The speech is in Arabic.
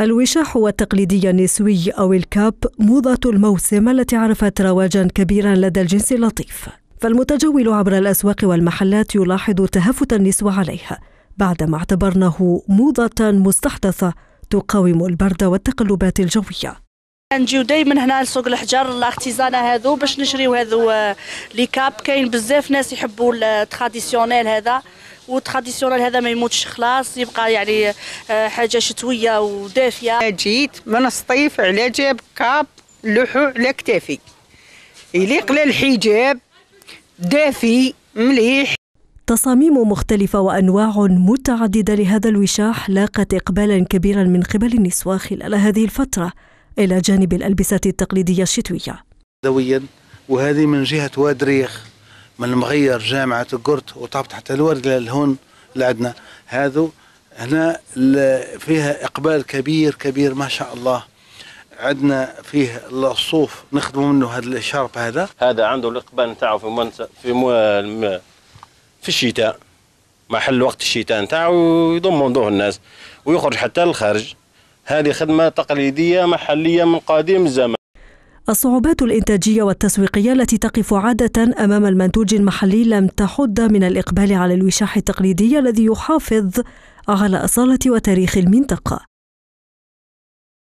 الوشاح والتقليدي النسوي أو الكاب موضة الموسم التي عرفت رواجا كبيرا لدى الجنس اللطيف فالمتجول عبر الأسواق والمحلات يلاحظ تهافت النسوة عليها بعدما اعتبرنه موضة مستحدثة تقاوم البرد والتقلبات الجوية نجيو دائما هنا لسوق الحجر الارتيزانه هذو باش نشريو هذو آه، لي كاب كاين بزاف ناس يحبوا التراديسيونيل هذا وتراديسيونال هذا ما يموتش خلاص يبقى يعني آه، حاجه شتويه ودافيه جيت من الصيف على جاب كاب لحو على كتافي يليق للحجاب دافي مليح تصاميم مختلفة وأنواع متعددة لهذا الوشاح لاقت إقبالا كبيرا من قبل النسوة خلال هذه الفترة إلى جانب الألبسة التقليدية الشتوية. دويا وهذه من جهة وادريخ من المغير جامعة القرد وطابت حتى الورد لهون لعدنا هذا هنا فيها إقبال كبير كبير ما شاء الله عندنا فيه الصوف نخدم منه هذا الشرب هذا هذا عنده الاقبال نتاعو في منت... في مو... في الشتاء محل وقت الشتاء نتاعو ويضم وضوح الناس ويخرج حتى للخارج هذه خدمه تقليديه محليه من قديم الزمن الصعوبات الإنتاجية والتسويقية التي تقف عادة أمام المنتوج المحلي لم تحد من الإقبال على الوشاح التقليدي الذي يحافظ على أصالة وتاريخ المنطقة